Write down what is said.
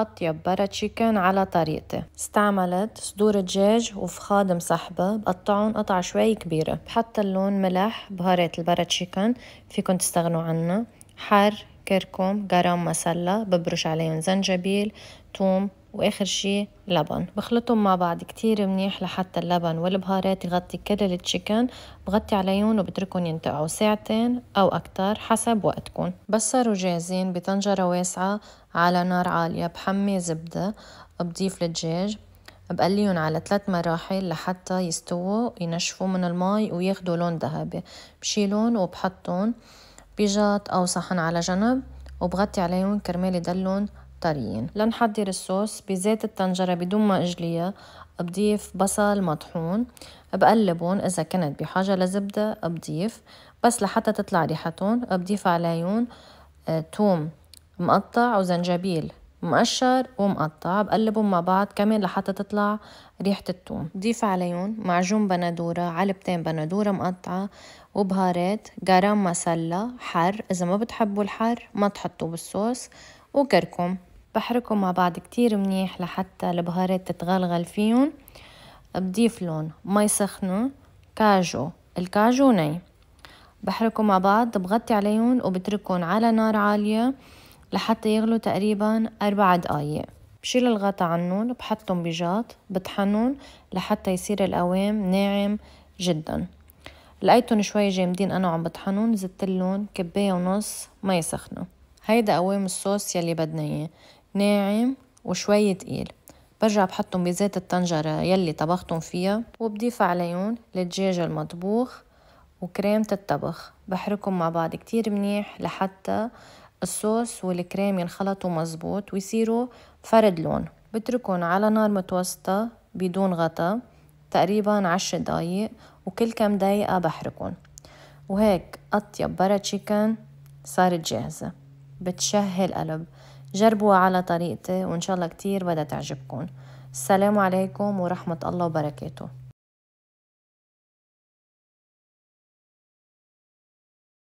أطيب برا تشيكن على طريقتي استعملت صدور دجاج وفخاد مصحبة بقطعهم قطع شوي كبيرة بحط اللون ملح بهارات البرا تشيكن فيكن تستغنوا عنها حر كركم غرام مسلة ببرش عليهم زنجبيل توم واخر شي لبن بخلطهم مع بعض كتير منيح لحتى اللبن والبهارات يغطي كل التشيكن بغطي عليهم وبتركهم ينتقعوا ساعتين او اكتر حسب وقتكم بس جاهزين بطنجرة واسعة على نار عالية بحمي زبدة بضيف الدجاج بقليهم على ثلاث مراحل لحتى يستووا ينشفوا من المي وياخدوا لون ذهبي بشيلهم وبحطهم بجات او صحن على جنب وبغطي عليهم كرمال يضلهم طريين لنحضر الصوص بزيت الطنجرة بدون ما اجليها بضيف بصل مطحون بقلبهم اذا كنت بحاجة لزبدة بضيف بس لحتى تطلع ريحتهم بضيف عليهم آه، توم مقطع وزنجبيل مقشر ومقطع بقلبهم مع بعض كمان لحتى تطلع ريحة التوم ضيف عليهم معجون بندورة علبتين بندورة مقطعة وبهارات جرام مسلة حر إذا ما بتحبوا الحر ما تحطوا بالصوص وكركم بحركهم مع بعض كتير منيح لحتى البهارات تتغلغل فيهم بضيف لون مي سخنة كاجو الكاجو ني بحركهم مع بعض بغطي عليهم وبتركهم على نار عالية لحتى يغلوا تقريبا أربع دقايق بشيل الغطا عنهم بحطهم بجاط بطحنهم لحتى يصير القوام ناعم جدا لقيتهم شوي جامدين انا وعم بطحنهم زدت لهم كبايه ونص مي سخنه هيدا قوام الصوص يلي بدنا اياه ناعم وشوي تقيل برجع بحطهم بزيت الطنجرة يلي طبختهم فيها وبضيف عليهم الدجاج المطبوخ وكريمة الطبخ بحركهم مع بعض كتير منيح لحتى الصوص والكريم ينخلطوا مزبوط ويصيروا فرد لون بتركهم على نار متوسطة بدون غطا تقريبا عشر دقايق وكل كم دقيقة بحركهم وهيك أطيب برا تشيكن صارت جاهزة بتشهي القلب جربوها على طريقتي وإن شاء الله كتير بدها تعجبكم السلام عليكم ورحمة الله وبركاته